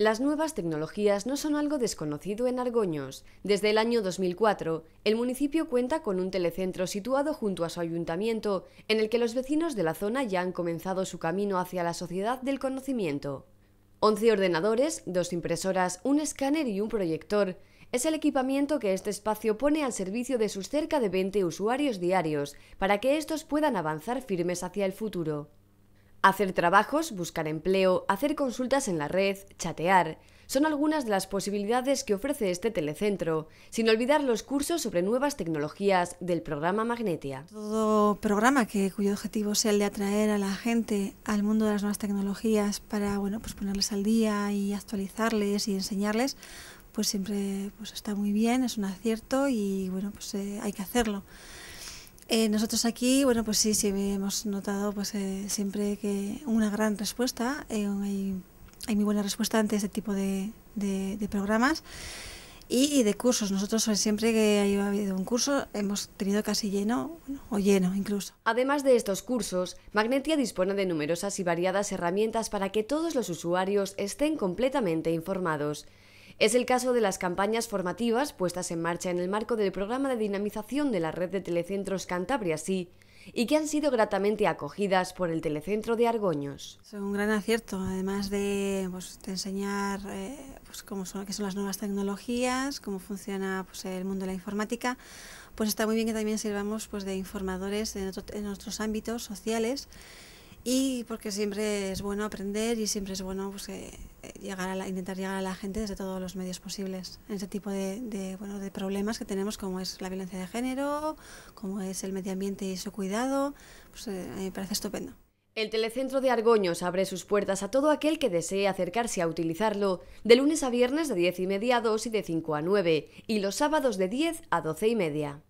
Las nuevas tecnologías no son algo desconocido en Argoños. Desde el año 2004, el municipio cuenta con un telecentro situado junto a su ayuntamiento, en el que los vecinos de la zona ya han comenzado su camino hacia la sociedad del conocimiento. 11 ordenadores, dos impresoras, un escáner y un proyector es el equipamiento que este espacio pone al servicio de sus cerca de 20 usuarios diarios, para que estos puedan avanzar firmes hacia el futuro. Hacer trabajos, buscar empleo, hacer consultas en la red, chatear, son algunas de las posibilidades que ofrece este telecentro, sin olvidar los cursos sobre nuevas tecnologías del programa Magnetia. Todo programa que, cuyo objetivo sea el de atraer a la gente al mundo de las nuevas tecnologías para bueno, pues ponerles al día y actualizarles y enseñarles, pues siempre pues está muy bien, es un acierto y bueno, pues eh, hay que hacerlo. Eh, nosotros aquí, bueno, pues sí, sí hemos notado pues eh, siempre que una gran respuesta, eh, hay, muy buena respuesta ante este tipo de, programas y, de cursos. Nosotros pues, siempre que ha habido un curso hemos tenido casi lleno o lleno incluso. Además de estos cursos, Magnetia dispone de numerosas y variadas herramientas para que todos los usuarios estén completamente informados. Es el caso de las campañas formativas puestas en marcha en el marco del programa de dinamización de la red de telecentros Cantabria Sí y que han sido gratamente acogidas por el telecentro de Argoños. Es un gran acierto, además de, pues, enseñar eh, pues, cómo son, qué son las nuevas tecnologías, cómo funciona pues, el mundo de la informática, pues está muy bien que también sirvamos pues, de informadores en, nuestros en otros ámbitos sociales y porque siempre es bueno aprender y siempre es bueno pues, eh, llegar a intentar llegar a la gente desde todos los medios posibles en ese tipo de, problemas que tenemos como es la violencia de género, como es el medio ambiente y su cuidado, pues eh, me parece estupendo. El telecentro de Argoños abre sus puertas a todo aquel que desee acercarse a utilizarlo, de lunes a viernes de 10 y media a 2 y de 5 a 9, y los sábados de 10 a 12 y media.